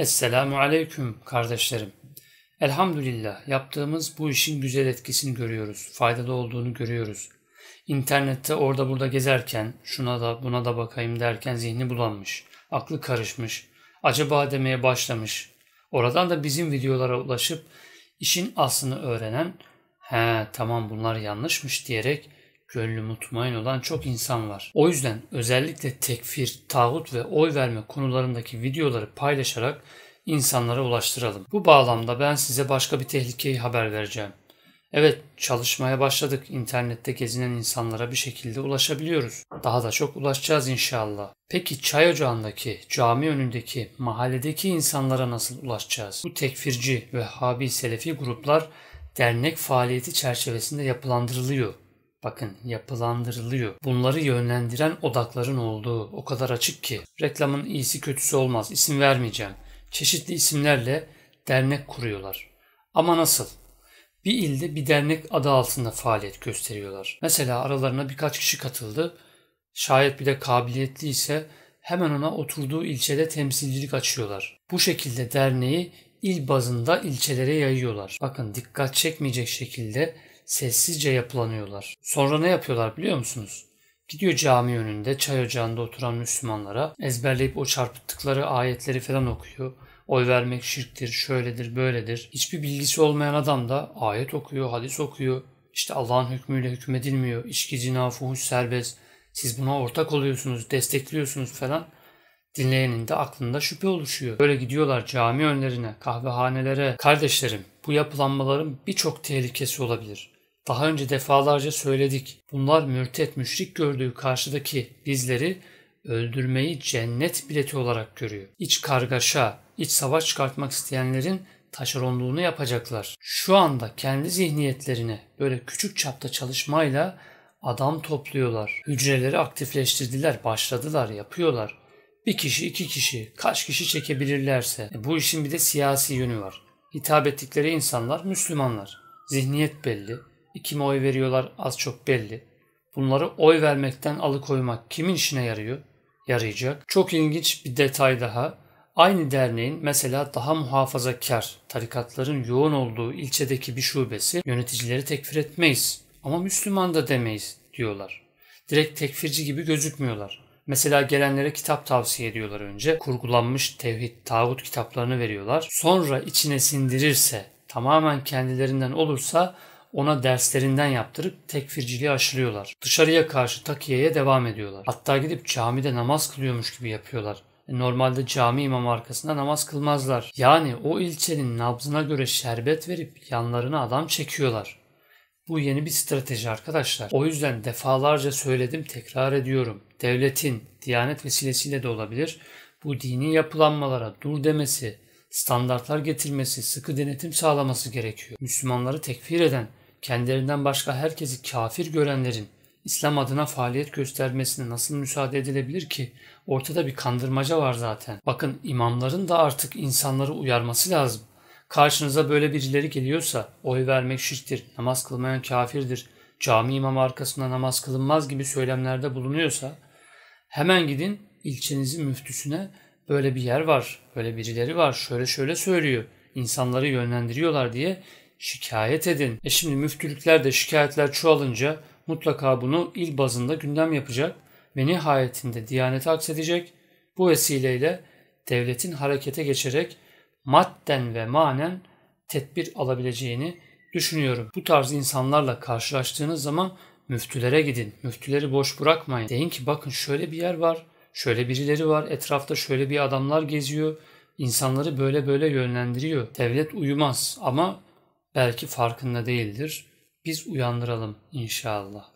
Esselamu Aleyküm kardeşlerim. Elhamdülillah yaptığımız bu işin güzel etkisini görüyoruz. Faydalı olduğunu görüyoruz. İnternette orada burada gezerken şuna da buna da bakayım derken zihni bulanmış. Aklı karışmış. Acaba demeye başlamış. Oradan da bizim videolara ulaşıp işin aslını öğrenen he tamam bunlar yanlışmış diyerek gönlü mutmain olan çok insan var. O yüzden özellikle tekfir, tağut ve oy verme konularındaki videoları paylaşarak insanlara ulaştıralım. Bu bağlamda ben size başka bir tehlikeyi haber vereceğim. Evet, çalışmaya başladık. İnternette gezinen insanlara bir şekilde ulaşabiliyoruz. Daha da çok ulaşacağız inşallah. Peki çay ocağındaki, cami önündeki, mahalledeki insanlara nasıl ulaşacağız? Bu tekfirci ve habi selefi gruplar dernek faaliyeti çerçevesinde yapılandırılıyor. Bakın yapılandırılıyor. Bunları yönlendiren odakların olduğu o kadar açık ki. Reklamın iyisi kötüsü olmaz. Isim vermeyeceğim. Çeşitli isimlerle dernek kuruyorlar. Ama nasıl? Bir ilde bir dernek adı altında faaliyet gösteriyorlar. Mesela aralarına birkaç kişi katıldı. Şayet bir de kabiliyetli ise hemen ona oturduğu ilçede temsilcilik açıyorlar. Bu şekilde derneği il bazında ilçelere yayıyorlar. Bakın dikkat çekmeyecek şekilde sessizce yapılanıyorlar. Sonra ne yapıyorlar biliyor musunuz? Gidiyor cami önünde çay ocağında oturan Müslümanlara ezberleyip o çarpıttıkları ayetleri falan okuyor. Oy vermek şirktir, şöyledir, böyledir. Hiçbir bilgisi olmayan adam da ayet okuyor, hadis okuyor. İşte Allah'ın hükmüyle hükmedilmiyor. İçkici, nafuhuş, serbest. Siz buna ortak oluyorsunuz, destekliyorsunuz falan. Dinleyenin de aklında şüphe oluşuyor. Böyle gidiyorlar cami önlerine, kahvehanelere. Kardeşlerim, bu yapılanmaların birçok tehlikesi olabilir. Daha önce defalarca söyledik. Bunlar mürtet müşrik gördüğü karşıdaki bizleri öldürmeyi cennet bileti olarak görüyor. İç kargaşa, iç savaş çıkartmak isteyenlerin taşeronluğunu yapacaklar. Şu anda kendi zihniyetlerine böyle küçük çapta çalışmayla adam topluyorlar. Hücreleri aktifleştirdiler, başladılar, yapıyorlar. Bir kişi, iki kişi, kaç kişi çekebilirlerse. E bu işin bir de siyasi yönü var. Hitap ettikleri insanlar Müslümanlar. Zihniyet belli, kime oy veriyorlar az çok belli. Bunları oy vermekten alıkoymak kimin işine yarıyor? Yarayacak. Çok ilginç bir detay daha. Aynı derneğin mesela daha muhafazakar tarikatların yoğun olduğu ilçedeki bir şubesi yöneticileri tekfir etmeyiz ama Müslüman da demeyiz diyorlar. Direkt tekfirci gibi gözükmüyorlar. Mesela gelenlere kitap tavsiye ediyorlar önce. Kurgulanmış tevhid, tağut kitaplarını veriyorlar. Sonra içine sindirirse, tamamen kendilerinden olursa ona derslerinden yaptırıp tekfirciliği aşılıyorlar. Dışarıya karşı takiyeye devam ediyorlar. Hatta gidip camide namaz kılıyormuş gibi yapıyorlar. E, normalde cami imam arkasında namaz kılmazlar. Yani o ilçenin nabzına göre şerbet verip yanlarına adam çekiyorlar. Bu yeni bir strateji arkadaşlar. O yüzden defalarca söyledim tekrar ediyorum. Devletin, diyanet vesilesiyle de olabilir bu dini yapılanmalara dur demesi, standartlar getirmesi, sıkı denetim sağlaması gerekiyor. Müslümanları tekfir eden, kendilerinden başka herkesi kafir görenlerin İslam adına faaliyet göstermesine nasıl müsaade edilebilir ki? Ortada bir kandırmaca var zaten. Bakın imamların da artık insanları uyarması lazım. Karşınıza böyle birileri geliyorsa oy vermek şirktir, namaz kılmayan kafirdir, cami imamı arkasında namaz kılınmaz gibi söylemlerde bulunuyorsa hemen gidin ilçenizin müftüsüne böyle bir yer var, böyle birileri var, şöyle şöyle söylüyor, insanları yönlendiriyorlar diye şikayet edin. E şimdi müftülüklerde şikayetler çoğalınca mutlaka bunu il bazında gündem yapacak ve nihayetinde Diyanet'e aksedecek. Bu vesileyle devletin harekete geçerek madden ve manen tedbir alabileceğini düşünüyorum. Bu tarz insanlarla karşılaştığınız zaman müftülere gidin. Müftüleri boş bırakmayın. Deyin ki bakın şöyle bir yer var. Şöyle birileri var. Etrafta şöyle bir adamlar geziyor. İnsanları böyle böyle yönlendiriyor. Devlet uyumaz ama belki farkında değildir. Biz uyandıralım inşallah.